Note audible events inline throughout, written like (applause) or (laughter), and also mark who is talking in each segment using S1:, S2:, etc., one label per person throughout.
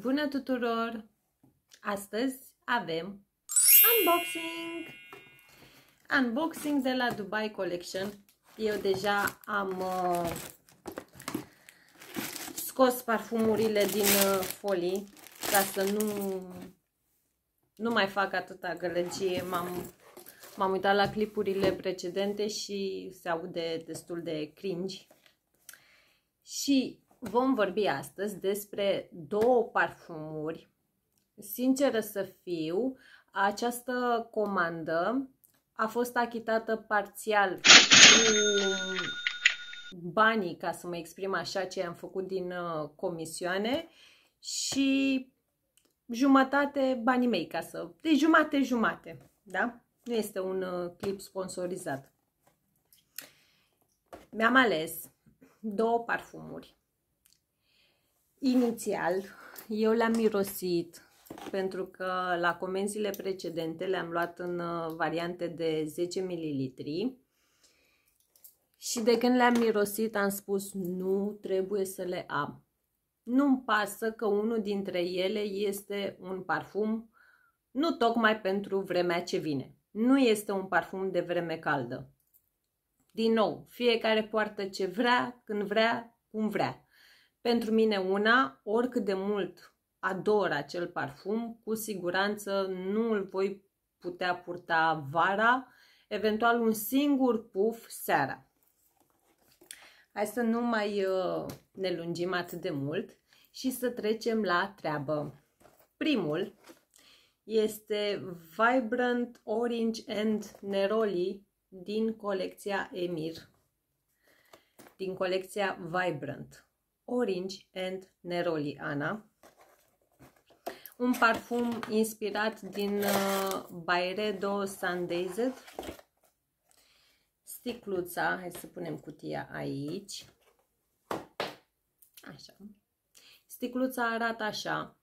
S1: Bună tuturor! Astăzi avem unboxing! Unboxing de la Dubai Collection. Eu deja am uh, scos parfumurile din uh, folii ca să nu, nu mai fac atâta gălăgie. M-am uitat la clipurile precedente și se aude destul de cringe. Și vom vorbi astăzi despre două parfumuri. Sinceră să fiu, această comandă a fost achitată parțial cu banii, ca să mă exprim așa, ce am făcut din uh, comisioane și jumătate banii mei, ca să... de jumate-jumate, da? Nu este un uh, clip sponsorizat. Mi-am ales două parfumuri Inițial, eu le-am mirosit pentru că la comenzile precedente le-am luat în uh, variante de 10 ml și de când le-am mirosit am spus nu trebuie să le am. Nu-mi pasă că unul dintre ele este un parfum nu tocmai pentru vremea ce vine. Nu este un parfum de vreme caldă. Din nou, fiecare poartă ce vrea, când vrea, cum vrea. Pentru mine una, oricât de mult ador acel parfum, cu siguranță nu îl voi putea purta vara, eventual un singur puf seara. Hai să nu mai uh, ne lungim atât de mult și să trecem la treabă. Primul este Vibrant Orange and Neroli din colecția Emir, din colecția Vibrant. Orange and Neroli Ana. Un parfum inspirat din uh, Byredo Sundazed. Sticluța, hai să punem cutia aici. Așa. Sticluța arată așa.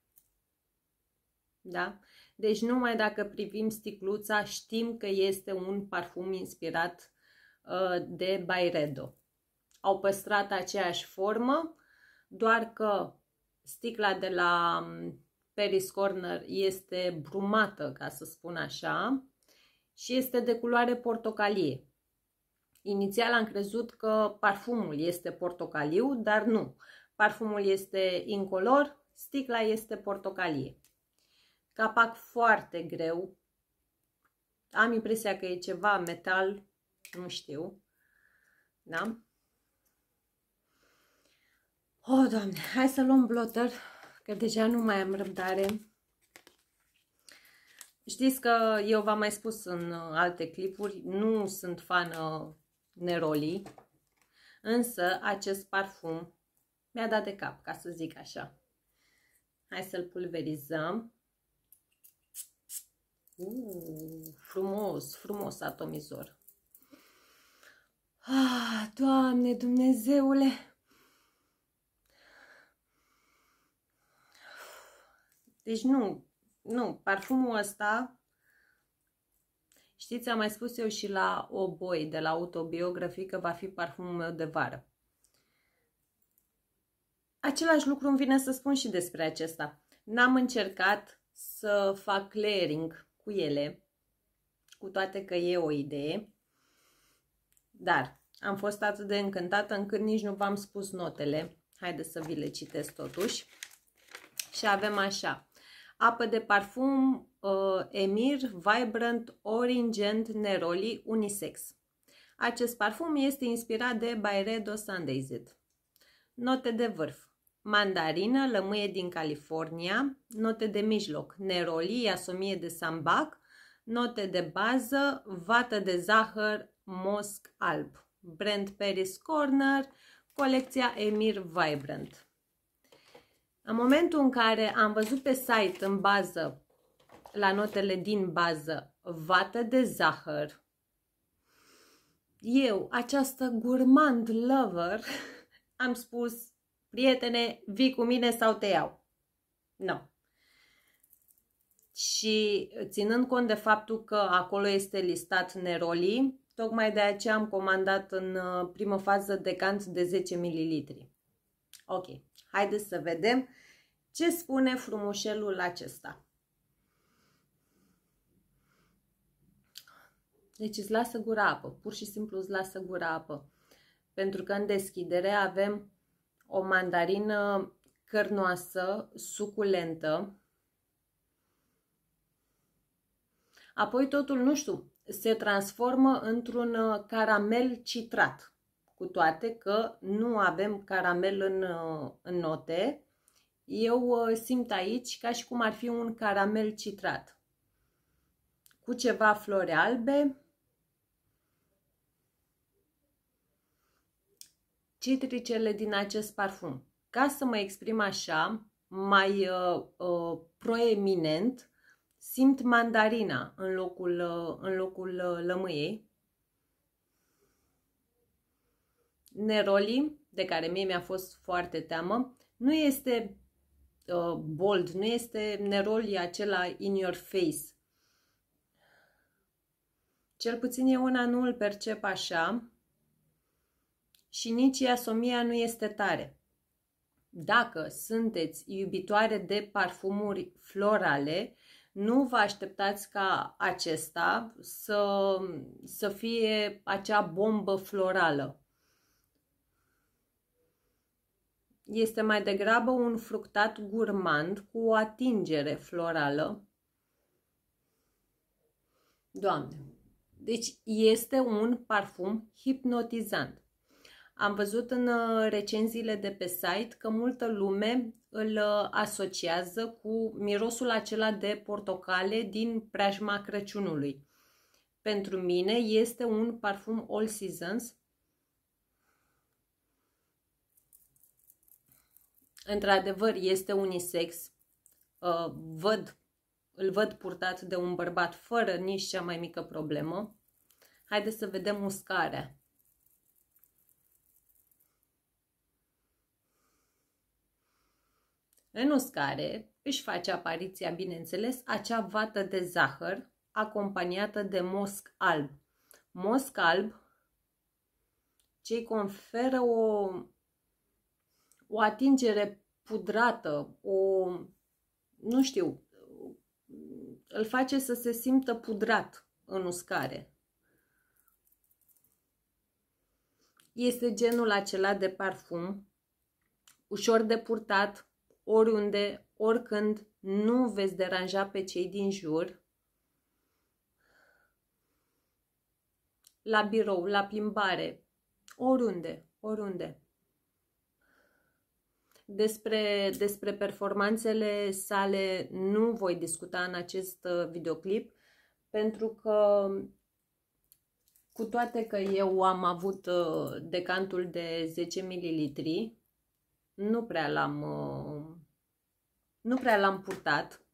S1: Da? Deci numai dacă privim sticluța știm că este un parfum inspirat uh, de Byredo. Au păstrat aceeași formă, doar că sticla de la um, Paris Corner este brumată, ca să spun așa, și este de culoare portocalie. Inițial am crezut că parfumul este portocaliu, dar nu. Parfumul este incolor, sticla este portocalie. Capac foarte greu. Am impresia că e ceva metal, nu știu. Da? oh, Doamne, hai să luăm blotter, că deja nu mai am răbdare. Știți că eu v-am mai spus în uh, alte clipuri, nu sunt fană Neroli, însă acest parfum mi-a dat de cap, ca să zic așa. Hai să-l pulverizăm. Uh, frumos, frumos atomizor. Ah, Doamne Dumnezeule! Deci nu, nu, parfumul ăsta, știți, am mai spus eu și la O Boy de la autobiografie că va fi parfumul meu de vară. Același lucru îmi vine să spun și despre acesta. N-am încercat să fac clearing cu ele, cu toate că e o idee, dar am fost atât de încântată încât nici nu v-am spus notele. Haideți să vi le citesc totuși. Și avem așa apă de parfum uh, Emir Vibrant Orange and Neroli unisex. Acest parfum este inspirat de Byredo Sundaised. Note de vârf. Mandarină, lămâie din California, note de mijloc, neroli, iasomie de sambac, note de bază, vată de zahăr, mosc alb. Brand Paris Corner, colecția Emir Vibrant. În momentul în care am văzut pe site în bază, la notele din bază, vată de zahăr, eu, această gurmand lover, (laughs) am spus, prietene, vii cu mine sau te iau. Nu. No. Și ținând cont de faptul că acolo este listat neroli, tocmai de aceea am comandat în uh, primă fază decant de 10 ml. Ok, haideți să vedem ce spune frumușelul acesta. Deci îți lasă gura apă, pur și simplu îți lasă gura apă. Pentru că în deschidere avem o mandarină cărnoasă, suculentă. Apoi totul, nu știu, se transformă într-un uh, caramel citrat cu toate că nu avem caramel în, uh, în note, eu uh, simt aici ca și cum ar fi un caramel citrat cu ceva flori albe, citricele din acest parfum. Ca să mă exprim așa, mai uh, uh, proeminent, simt mandarina în locul, uh, în locul uh, lămâiei, neroli, de care mie mi-a fost foarte teamă, nu este uh, bold, nu este neroli acela in your face. Cel puțin eu una nu îl percep așa și nici iasomia nu este tare. Dacă sunteți iubitoare de parfumuri florale, nu vă așteptați ca acesta să, să fie acea bombă florală Este mai degrabă un fructat gurmand cu o atingere florală. Doamne! Deci este un parfum hipnotizant. Am văzut în uh, recenziile de pe site că multă lume îl uh, asociază cu mirosul acela de portocale din preajma Crăciunului. Pentru mine este un parfum all seasons Într-adevăr, este unisex. Uh, văd, îl văd purtat de un bărbat fără nici cea mai mică problemă. Haideți să vedem uscarea. În uscare își face apariția, bineînțeles, acea vată de zahăr acompaniată de mosc alb. Mosc alb ce îi conferă o o atingere pudrată, o, nu știu, îl face să se simtă pudrat în uscare. Este genul acela de parfum, ușor de purtat, oriunde, oricând, nu veți deranja pe cei din jur. La birou, la plimbare, oriunde, oriunde. Despre, despre performanțele sale nu voi discuta în acest uh, videoclip, pentru că cu toate că eu am avut uh, decantul de 10 ml, nu prea l-am uh, nu prea l-am purtat.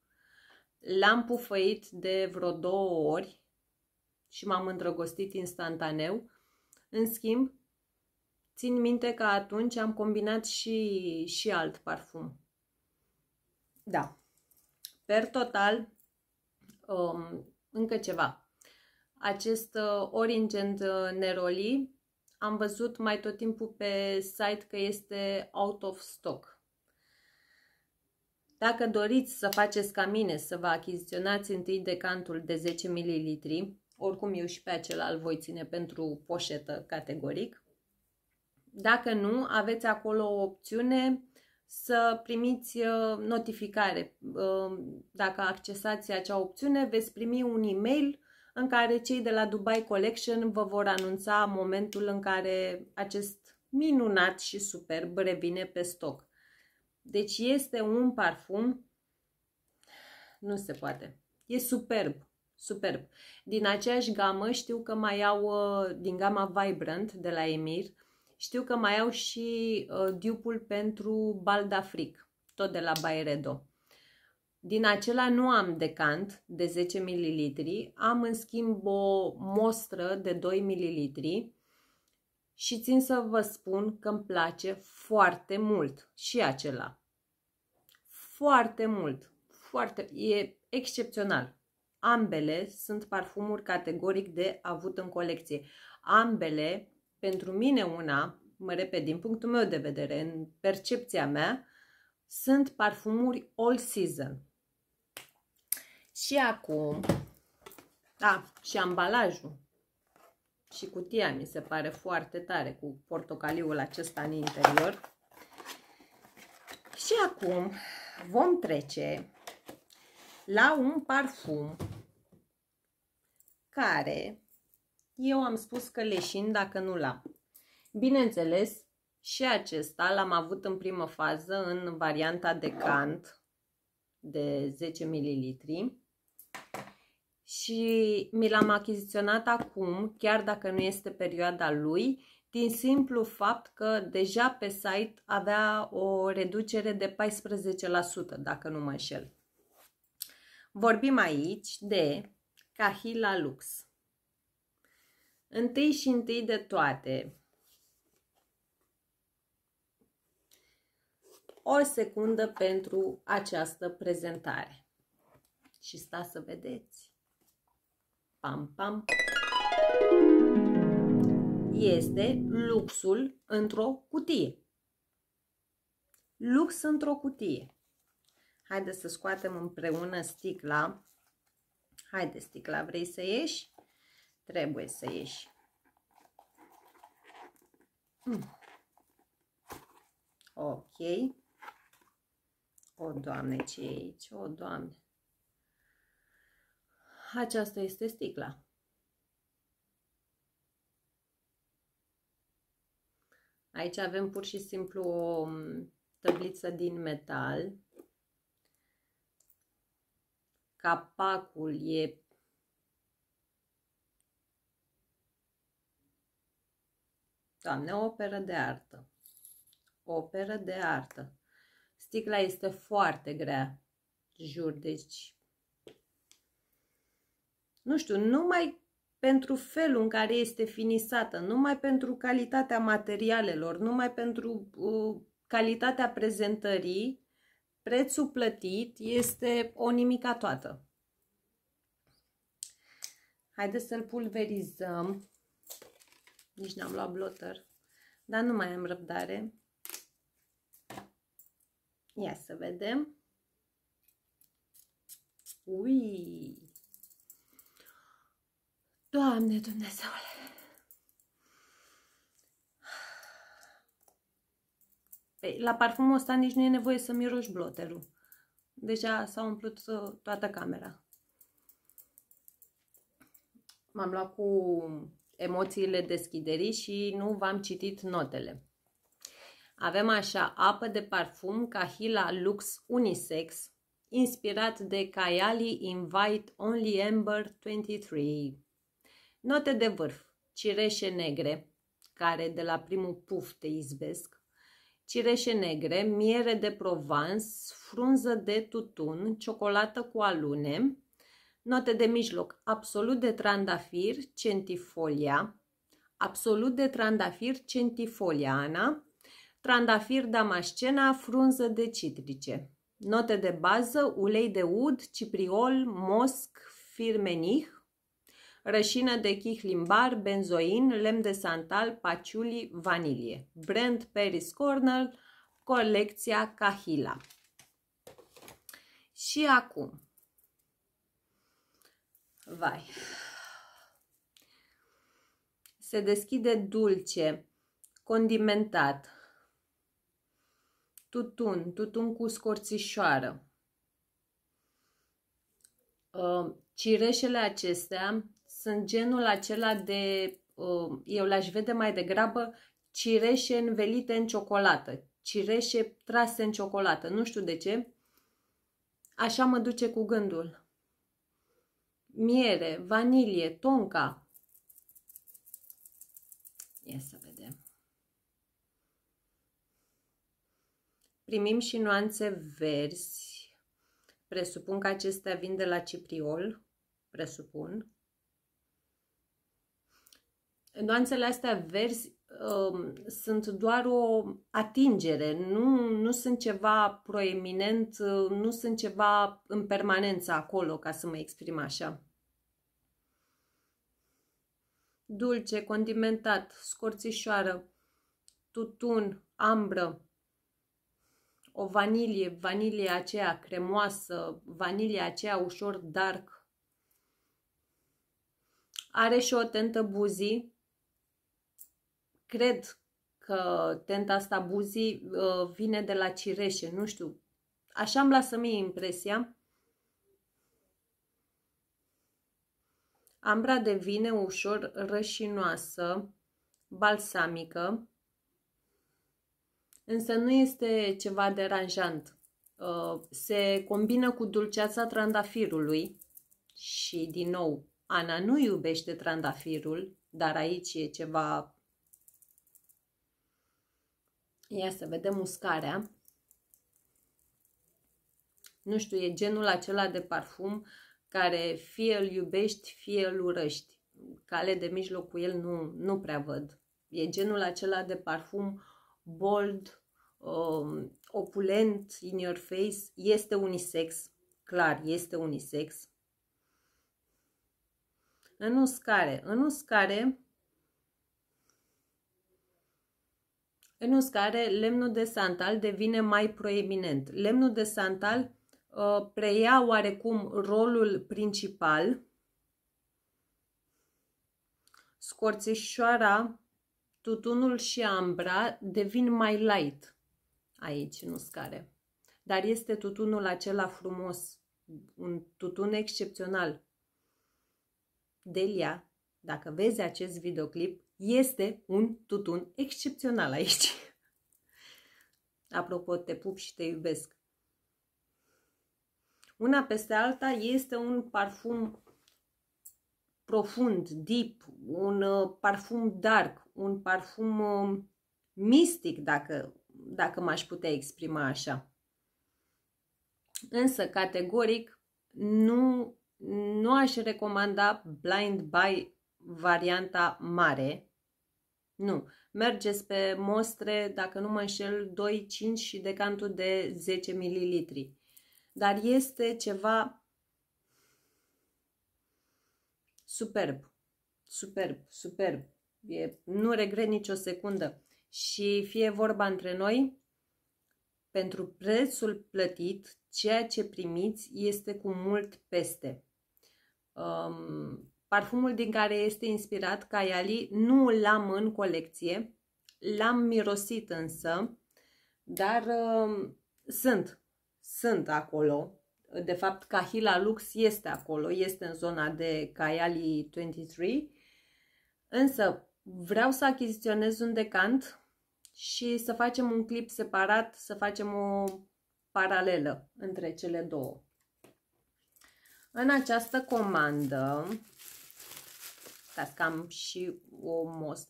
S1: L-am pufăit de vreo două ori și m-am îndrăgostit instantaneu. În schimb, Țin minte că atunci am combinat și, și alt parfum. Da. Per total, um, încă ceva. Acest uh, and uh, Neroli am văzut mai tot timpul pe site că este out of stock. Dacă doriți să faceți ca mine, să vă achiziționați întâi decantul de 10 ml, oricum eu și pe acela îl voi ține pentru poșetă categoric, dacă nu, aveți acolo o opțiune să primiți uh, notificare. Uh, dacă accesați acea opțiune, veți primi un e-mail în care cei de la Dubai Collection vă vor anunța momentul în care acest minunat și superb revine pe stoc. Deci este un parfum, nu se poate, e superb, superb. Din aceeași gamă știu că mai au uh, din gama Vibrant de la Emir, știu că mai au și uh, diupul pentru Baldafric, tot de la Bayredo. Din acela nu am decant de 10 ml, am în schimb o mostră de 2 ml și țin să vă spun că îmi place foarte mult și acela. Foarte mult, foarte, e excepțional. Ambele sunt parfumuri categoric de avut în colecție. Ambele pentru mine una, mă repet, din punctul meu de vedere, în percepția mea, sunt parfumuri all season. Și acum, da, și ambalajul și cutia mi se pare foarte tare cu portocaliul acesta în interior. Și acum vom trece la un parfum care eu am spus că leșin dacă nu l-am. Bineînțeles, și acesta l-am avut în primă fază în varianta de cant de 10 ml și mi l-am achiziționat acum, chiar dacă nu este perioada lui, din simplu fapt că deja pe site avea o reducere de 14%, dacă nu mă înșel. Vorbim aici de Cahila Lux. Întâi și întâi de toate, o secundă pentru această prezentare. Și sta să vedeți. Pam, pam. Este luxul într-o cutie. Lux într-o cutie. Haideți să scoatem împreună sticla. Haide, sticla, vrei să ieși? Trebuie să ieși. Mm. Ok. O, Doamne, ce e aici? O, Doamne. Aceasta este sticla. Aici avem pur și simplu o mm, tăbliță din metal. Capacul e Doamne, operă de artă. Operă de artă. Sticla este foarte grea. Jur, deci... Nu știu, numai pentru felul în care este finisată, numai pentru calitatea materialelor, numai pentru uh, calitatea prezentării, prețul plătit este o nimica toată. Haideți să-l pulverizăm. Nici n-am luat blotter. Dar nu mai am răbdare. Ia să vedem. Ui! Doamne Dumnezeule! Păi, la parfumul ăsta nici nu e nevoie să miroși bloterul. Deja s-a umplut uh, toată camera. M-am luat cu emoțiile deschiderii și nu v-am citit notele. Avem așa apă de parfum cahila Lux Unisex, inspirat de Kayali Invite Only Amber 23. Note de vârf, cireșe negre, care de la primul puf te izbesc, cireșe negre, miere de Provence, frunză de tutun, ciocolată cu alune, Note de mijloc, absolut de trandafir, centifolia, absolut de trandafir, centifoliana, trandafir damascena, frunză de citrice. Note de bază, ulei de ud, cipriol, mosc, firmenih, rășină de chihlimbar, benzoin, lemn de santal, paciuli, vanilie. Brand Paris Corner, colecția Cahila. Și acum, Vai! Se deschide dulce, condimentat, tutun, tutun cu scorțișoară. Ă, cireșele acestea sunt genul acela de, ă, eu le-aș vede mai degrabă, cireșe învelite în ciocolată, cireșe trase în ciocolată, nu știu de ce. Așa mă duce cu gândul miere, vanilie, tonka. Ia să vedem. Primim și nuanțe verzi. Presupun că acestea vin de la cipriol. Presupun. Nuanțele astea verzi um, sunt doar o atingere, nu, nu sunt ceva proeminent, uh, nu sunt ceva în permanență acolo, ca să mă exprim așa dulce, condimentat, scorțișoară, tutun, ambră, o vanilie, vanilie aceea cremoasă, vanilie aceea ușor dark. Are și o tentă buzii. Cred că tenta asta buzii uh, vine de la cireșe, nu știu. Așa îmi lasă mie impresia. Ambra devine ușor rășinoasă, balsamică, însă nu este ceva deranjant. Uh, se combină cu dulceața trandafirului și, din nou, Ana nu iubește trandafirul, dar aici e ceva... Ia să vedem uscarea. Nu știu, e genul acela de parfum uh, care fie îl iubești, fie îl urăști. Cale de mijloc cu el nu, nu prea văd. E genul acela de parfum bold, um, opulent, in your face. Este unisex, clar, este unisex. În uscare. În uscare, în uscare, lemnul de santal devine mai proeminent. Lemnul de santal Uh, preia oarecum rolul principal. Scorțișoara, tutunul și ambra devin mai light aici, în uscare. Dar este tutunul acela frumos, un tutun excepțional. Delia, dacă vezi acest videoclip, este un tutun excepțional aici. (laughs) Apropo, te pup și te iubesc. Una peste alta este un parfum profund, deep, un uh, parfum dark, un parfum uh, mistic, dacă, dacă m-aș putea exprima așa. Însă, categoric, nu, nu aș recomanda Blind Buy varianta mare. Nu. Mergeți pe mostre, dacă nu mă înșel, 2, 5 și decantul de 10 ml dar este ceva superb, superb, superb. E, nu regret nicio secundă. Și fie vorba între noi, pentru prețul plătit, ceea ce primiți este cu mult peste. Um, parfumul din care este inspirat, Kayali nu l-am în colecție, l-am mirosit însă, dar um, sunt sunt acolo. De fapt, cahila Lux este acolo, este în zona de Kayali 23, însă vreau să achiziționez un decant și să facem un clip separat, să facem o paralelă între cele două. În această comandă, ca să am și o most,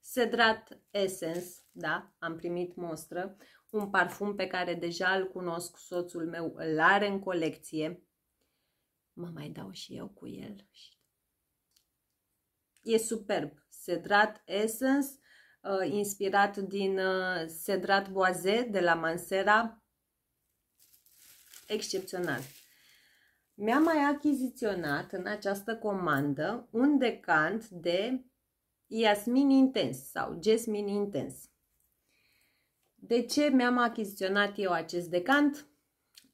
S1: Sedrat Essence, da, am primit mostră, un parfum pe care deja îl cunosc, soțul meu îl are în colecție. Mă mai dau și eu cu el. E superb. Cedrat Essence, uh, inspirat din Cedrat uh, Boise de la Mansera. Excepțional. Mi-am mai achiziționat în această comandă un decant de Iasmin Intens sau Jasmine Intens. De ce mi-am achiziționat eu acest decant?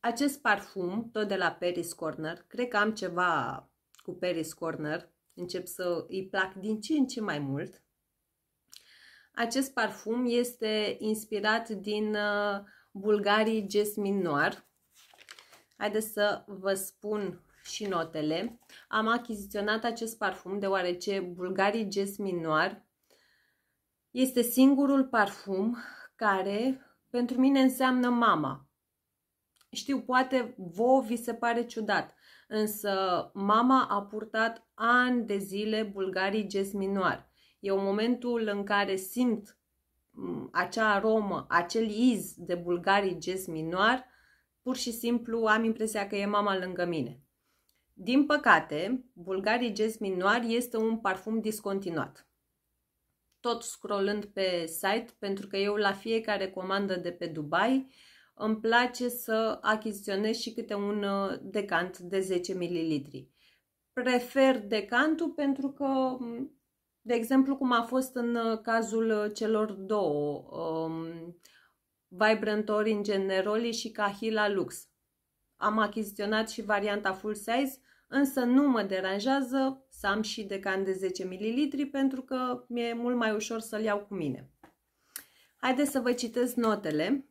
S1: Acest parfum, tot de la Paris Corner, cred că am ceva cu Paris Corner, încep să îi plac din ce în ce mai mult. Acest parfum este inspirat din uh, Bulgarii Jasmine Noir. Haideți să vă spun și notele. Am achiziționat acest parfum deoarece Bulgarii Jasmine Noir este singurul parfum care pentru mine înseamnă mama. Știu, poate vouă vi se pare ciudat, însă mama a purtat ani de zile bulgarii gesminoar. un momentul în care simt mm, acea aromă, acel iz de bulgarii gesminoar, pur și simplu am impresia că e mama lângă mine. Din păcate, bulgarii gesminoar este un parfum discontinuat tot scrollând pe site, pentru că eu la fiecare comandă de pe Dubai îmi place să achiziționez și câte un uh, decant de 10 ml. Prefer decantul pentru că, de exemplu, cum a fost în uh, cazul uh, celor două, um, Vibrant Orange Neroli și Cahila Lux. Am achiziționat și varianta full size, însă nu mă deranjează să am și decan de 10 ml pentru că mi-e mult mai ușor să-l iau cu mine. Haideți să vă citesc notele.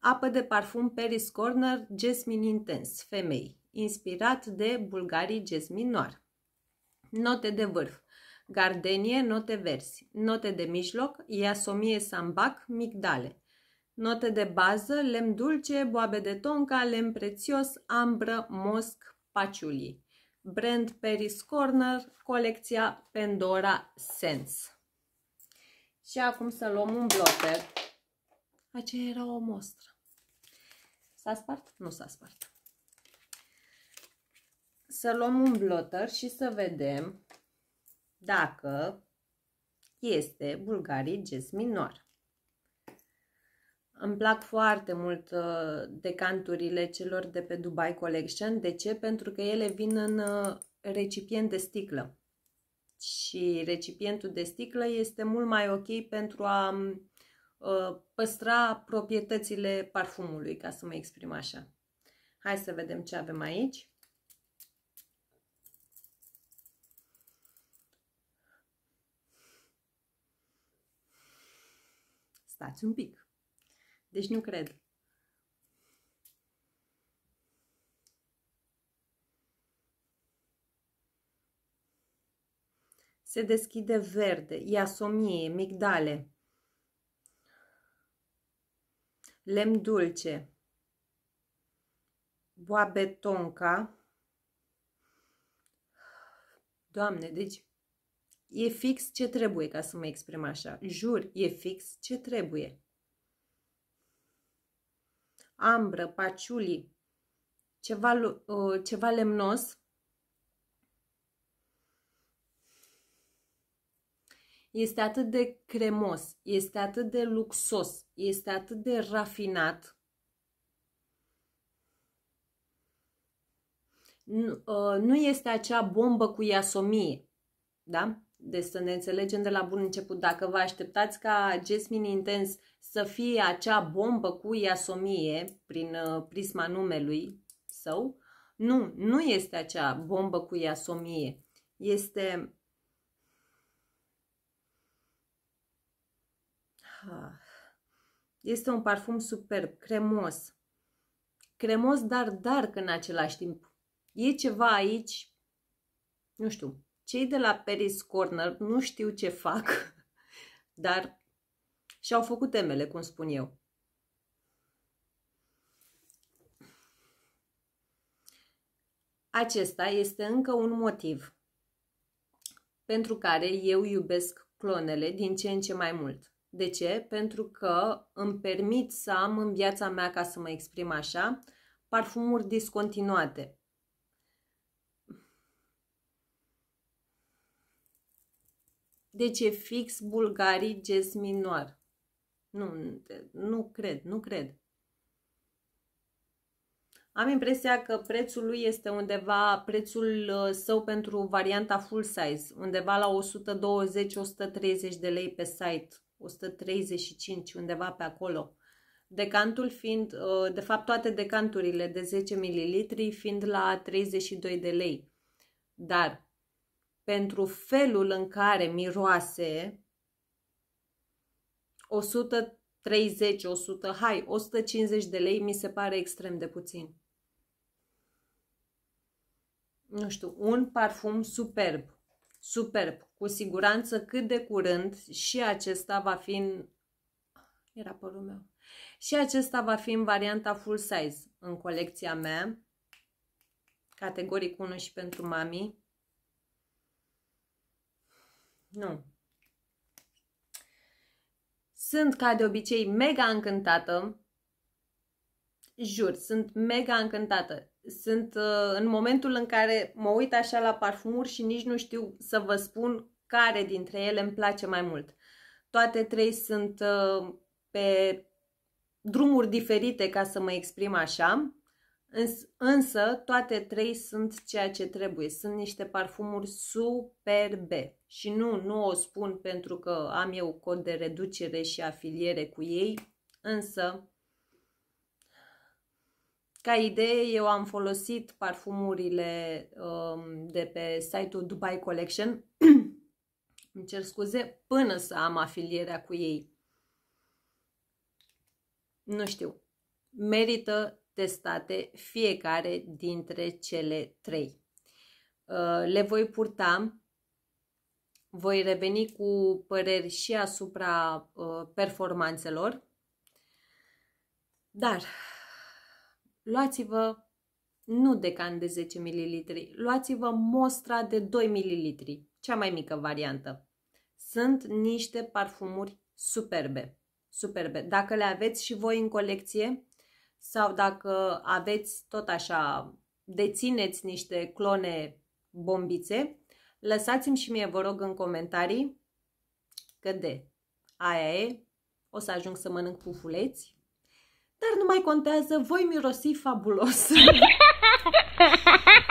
S1: Apă de parfum Paris Corner Jasmine Intens, femei, inspirat de bulgarii Jasmine Noir. Note de vârf. Gardenie, note verzi. Note de mijloc, Iasomie Sambac, migdale. Note de bază, lemn dulce, boabe de tonca, lemn prețios, ambră, mosc, Paciuli. Brand Paris Corner, colecția Pandora Sense. Și acum să luăm un blotter. Aceea era o mostră. S-a spart? Nu s-a spart. Să luăm un blotter și să vedem dacă este Bulgarii Jasmine Noir. Îmi plac foarte mult uh, decanturile celor de pe Dubai Collection. De ce? Pentru că ele vin în uh, recipient de sticlă. Și recipientul de sticlă este mult mai ok pentru a uh, păstra proprietățile parfumului, ca să mă exprim așa. Hai să vedem ce avem aici. Stați un pic. Deci nu cred. Se deschide verde, iasomie, migdale, lemn dulce, boabe tonca. Doamne, deci e fix ce trebuie ca să mă exprim așa. Jur, e fix ce trebuie ambră, paciuli, ceva, ă, ceva lemnos. Este atât de cremos, este atât de luxos, este atât de rafinat. Nu, ă, nu este acea bombă cu iasomie, da? deci să ne înțelegem de la bun început, dacă vă așteptați ca Jasmine Intens să fie acea bombă cu iasomie prin uh, prisma numelui său, nu, nu este acea bombă cu iasomie. Este... Ah. Este un parfum superb, cremos. Cremos, dar dar în același timp. E ceva aici, nu știu, cei de la Paris Corner nu știu ce fac, (laughs) dar și-au făcut temele, cum spun eu. Acesta este încă un motiv pentru care eu iubesc clonele din ce în ce mai mult. De ce? Pentru că îmi permit să am în viața mea, ca să mă exprim așa, parfumuri discontinuate. Deci e fix bulgarii minor. Nu, nu cred, nu cred. Am impresia că prețul lui este undeva, prețul uh, său pentru varianta full size, undeva la 120-130 de lei pe site, 135, undeva pe acolo. Decantul fiind, uh, de fapt toate decanturile de 10 ml fiind la 32 de lei. Dar pentru felul în care miroase 130, 100, hai, 150 de lei mi se pare extrem de puțin. Nu știu, un parfum superb, superb, cu siguranță cât de curând și acesta va fi în... Era părul meu. Și acesta va fi în varianta full size în colecția mea, categoric 1 și pentru mami. Nu. Sunt, ca de obicei, mega încântată. Jur, sunt mega încântată. Sunt uh, în momentul în care mă uit așa la parfumuri și nici nu știu să vă spun care dintre ele îmi place mai mult. Toate trei sunt uh, pe drumuri diferite, ca să mă exprim așa. Însă, toate trei sunt ceea ce trebuie. Sunt niște parfumuri superbe. Și nu, nu o spun pentru că am eu cod de reducere și afiliere cu ei, însă, ca idee, eu am folosit parfumurile um, de pe site-ul Dubai Collection, (clears throat) îmi cer scuze, până să am afilierea cu ei. Nu știu, merită testate fiecare dintre cele trei. Uh, le voi purta, voi reveni cu păreri și asupra uh, performanțelor, dar luați-vă nu decan de 10 ml, luați-vă mostra de 2 ml, cea mai mică variantă. Sunt niște parfumuri superbe, superbe. Dacă le aveți și voi în colecție, sau dacă aveți tot așa, dețineți niște clone bombițe, lăsați-mi și mie, vă rog, în comentarii că de aia e, o să ajung să mănânc pufuleți, dar nu mai contează, voi mirosi fabulos. (laughs)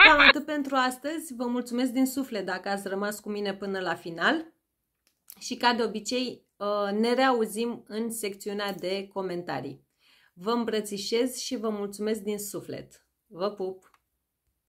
S1: Cam atât pentru astăzi, vă mulțumesc din suflet dacă ați rămas cu mine până la final și ca de obicei uh, ne reauzim în secțiunea de comentarii. Vă îmbrățișez și vă mulțumesc din suflet. Vă pup!